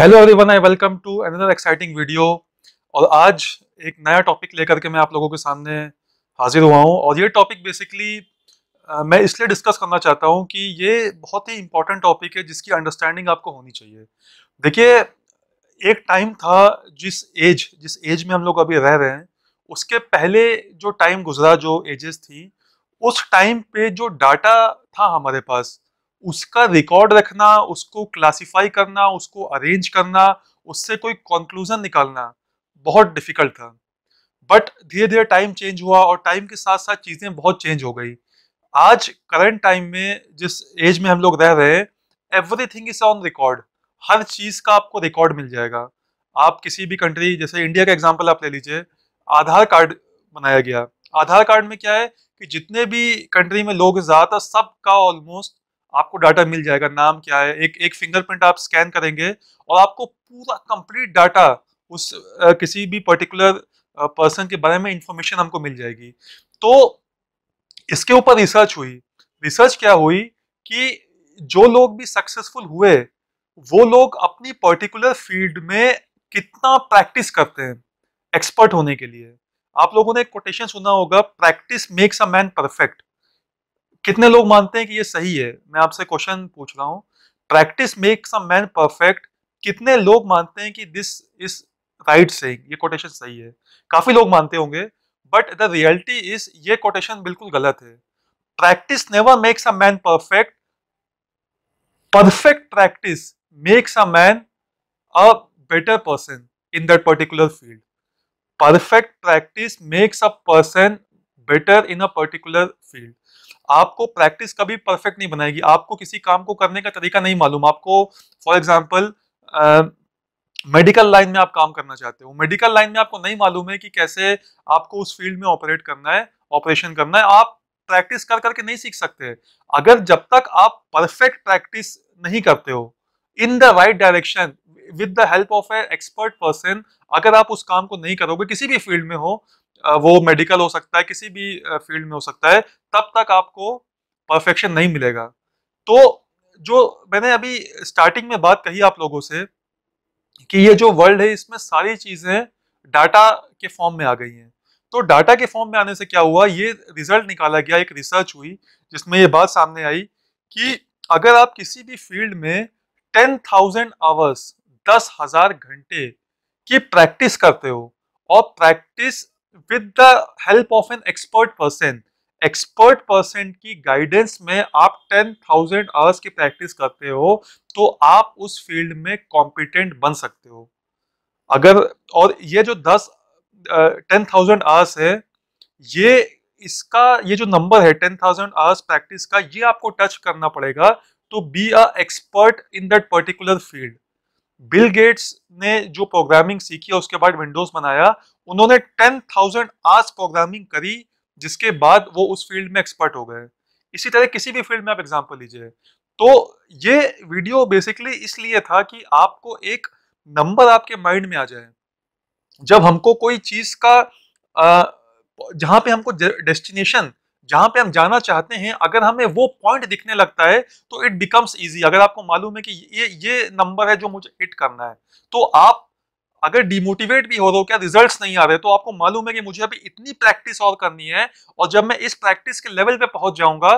hello everyone I welcome to another exciting video और आज एक नया टॉपिक लेकर के मैं आप लोगों के सामने हाजिर हुआ हूँ और ये टॉपिक बेसिकली मैं इसलिए डिस्कस करना चाहता हूँ कि ये बहुत ही इंपॉर्टेंट टॉपिक है जिसकी अंडरस्टैंडिंग आपको होनी चाहिए देखिए एक टाइम था जिस एज जिस एज में हम लोग अभी रह रहे हैं उसके पहले जो टाइम गुजरा जो एजेस थी उस टाइम पे जो डाटा था हमारे पास उसका रिकॉर्ड रखना उसको क्लासिफाई करना उसको अरेंज करना उससे कोई कंक्लूजन निकालना बहुत डिफिकल्ट था बट धीरे धीरे टाइम चेंज हुआ और टाइम के साथ साथ चीज़ें बहुत चेंज हो गई आज करंट टाइम में जिस एज में हम लोग रह रहे हैं एवरीथिंग इज ऑन रिकॉर्ड हर चीज़ का आपको रिकॉर्ड मिल जाएगा आप किसी भी कंट्री जैसे इंडिया का एग्जाम्पल आप ले लीजिए आधार कार्ड बनाया गया आधार कार्ड में क्या है कि जितने भी कंट्री में लोग ज़्यादातर सब का ऑलमोस्ट आपको डाटा मिल जाएगा नाम क्या है एक एक फिंगरप्रिंट आप स्कैन करेंगे और आपको पूरा कंप्लीट डाटा उस आ, किसी भी पर्टिकुलर पर्सन के बारे में इंफॉर्मेशन हमको मिल जाएगी तो इसके ऊपर रिसर्च हुई रिसर्च क्या हुई कि जो लोग भी सक्सेसफुल हुए वो लोग अपनी पर्टिकुलर फील्ड में कितना प्रैक्टिस करते हैं एक्सपर्ट होने के लिए आप लोगों ने एक कोटेशन सुना होगा practice makes a man perfect कितने लोग मानते हैं कि ये सही है मैं आपसे क्वेश्चन पूछ रहा हूँ practice makes a man perfect कितने लोग मानते हैं कि दिस इज राइट से ये कोटेशन सही है काफी लोग मानते होंगे बट द रियलिटी इज ये कोटेशन बिल्कुल गलत है practice never makes a man perfect perfect practice makes a man a better person in that particular field perfect practice makes a person better in a particular field आपको practice कभी perfect नहीं बनाएगी आपको किसी काम को करने का तरीका नहीं मालूम आपको फॉर एग्जाम्पल मेडिकल लाइन में आप काम करना चाहते हो मेडिकल लाइन में आपको नहीं मालूम है कि कैसे आपको उस फील्ड में ऑपरेट करना है ऑपरेशन करना है आप प्रैक्टिस कर करके नहीं सीख सकते अगर जब तक आप परफेक्ट प्रैक्टिस नहीं करते हो in the right direction with the help of a expert person अगर आप उस काम को नहीं करोगे किसी भी फील्ड में हो वो मेडिकल हो सकता है किसी भी फील्ड में हो सकता है तब तक आपको परफेक्शन नहीं मिलेगा तो जो मैंने अभी स्टार्टिंग में बात कही आप लोगों से कि ये जो वर्ल्ड है इसमें सारी चीज़ें डाटा के फॉर्म में आ गई हैं तो डाटा के फॉर्म में आने से क्या हुआ ये रिजल्ट निकाला गया एक रिसर्च हुई जिसमें ये बात सामने आई कि अगर आप किसी भी फील्ड में टेन थाउजेंड आवर्स दस हजार घंटे की प्रैक्टिस करते हो और practice with the help of an expert person expert person की गाइडेंस में आप टेन थाउजेंड आवर्स की प्रैक्टिस करते हो तो आप उस फील्ड में कॉम्पिटेंट बन सकते हो अगर और ये जो दस टेन थाउजेंड आवर्स है ये इसका ये जो नंबर है टेन थाउजेंड आवर्स प्रैक्टिस का ये आपको टच करना पड़ेगा to be a expert in that particular field Bill Gates ने जो प्रोग्रामिंग सीखी उसके बाद विंडोज बनाया उन्होंने टेन थाउजेंड आर्स प्रोग्रामिंग करी जिसके बाद वो उस फील्ड में एक्सपर्ट हो गए इसी तरह किसी भी फील्ड में आप एग्जाम्पल लीजिए तो ये वीडियो बेसिकली इसलिए था कि आपको एक नंबर आपके माइंड में आ जाए जब हमको कोई चीज का जहां पे हमको डेस्टिनेशन जहां पे हम जाना चाहते हैं अगर हमें वो पॉइंट दिखने लगता है तो इट बिकम्स इजी अगर आपको मालूम है कि ये ये नंबर है जो मुझे हिट करना है तो आप अगर डिमोटिवेट भी हो रहे हो क्या रिजल्ट्स नहीं आ रहे तो आपको मालूम है कि मुझे अभी इतनी प्रैक्टिस और करनी है और जब मैं इस प्रैक्टिस के लेवल पे पहुंच जाऊंगा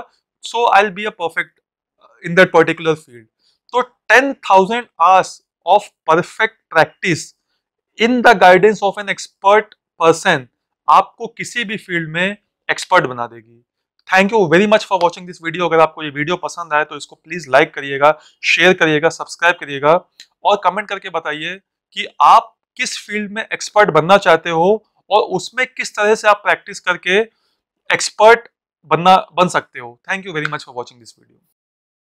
so I be a perfect in that particular field तो ten thousand hours of perfect practice in the guidance of an expert person आपको किसी भी फील्ड में एक्सपर्ट बना देगी thank you very much for watching this video अगर आपको ये वीडियो पसंद आए तो इसको प्लीज़ लाइक करिएगा शेयर करिएगा सब्सक्राइब करिएगा और कमेंट करके बताइए कि आप किस फील्ड में एक्सपर्ट बनना चाहते हो और उसमें किस तरह से आप प्रैक्टिस करके एक्सपर्ट बनना बन सकते हो thank you very much for watching this video